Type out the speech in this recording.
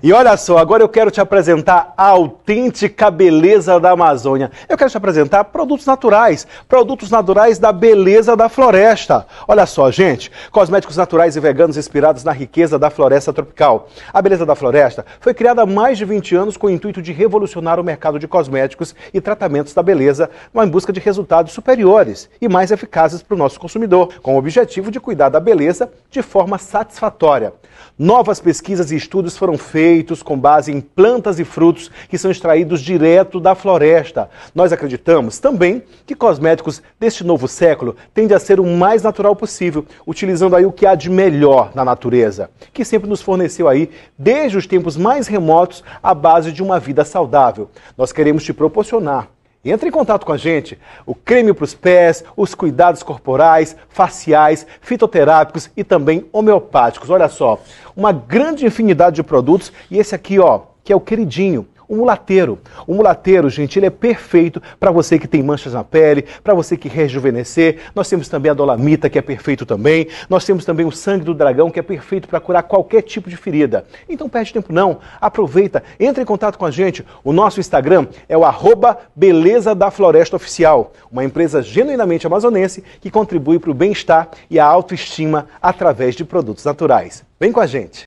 E olha só, agora eu quero te apresentar a autêntica beleza da Amazônia. Eu quero te apresentar produtos naturais, produtos naturais da beleza da floresta. Olha só, gente, cosméticos naturais e veganos inspirados na riqueza da floresta tropical. A beleza da floresta foi criada há mais de 20 anos com o intuito de revolucionar o mercado de cosméticos e tratamentos da beleza, em busca de resultados superiores e mais eficazes para o nosso consumidor, com o objetivo de cuidar da beleza de forma satisfatória. Novas pesquisas e estudos foram feitos feitos com base em plantas e frutos que são extraídos direto da floresta. Nós acreditamos também que cosméticos deste novo século tendem a ser o mais natural possível, utilizando aí o que há de melhor na natureza, que sempre nos forneceu aí, desde os tempos mais remotos, a base de uma vida saudável. Nós queremos te proporcionar entre em contato com a gente. O creme para os pés, os cuidados corporais, faciais, fitoterápicos e também homeopáticos. Olha só, uma grande infinidade de produtos e esse aqui, ó, que é o queridinho o mulateiro. O mulateiro, gente, ele é perfeito para você que tem manchas na pele, para você que rejuvenescer. Nós temos também a dolamita, que é perfeito também. Nós temos também o sangue do dragão, que é perfeito para curar qualquer tipo de ferida. Então perde tempo não. Aproveita, entre em contato com a gente. O nosso Instagram é o arroba Beleza da Floresta Oficial, uma empresa genuinamente amazonense que contribui para o bem-estar e a autoestima através de produtos naturais. Vem com a gente!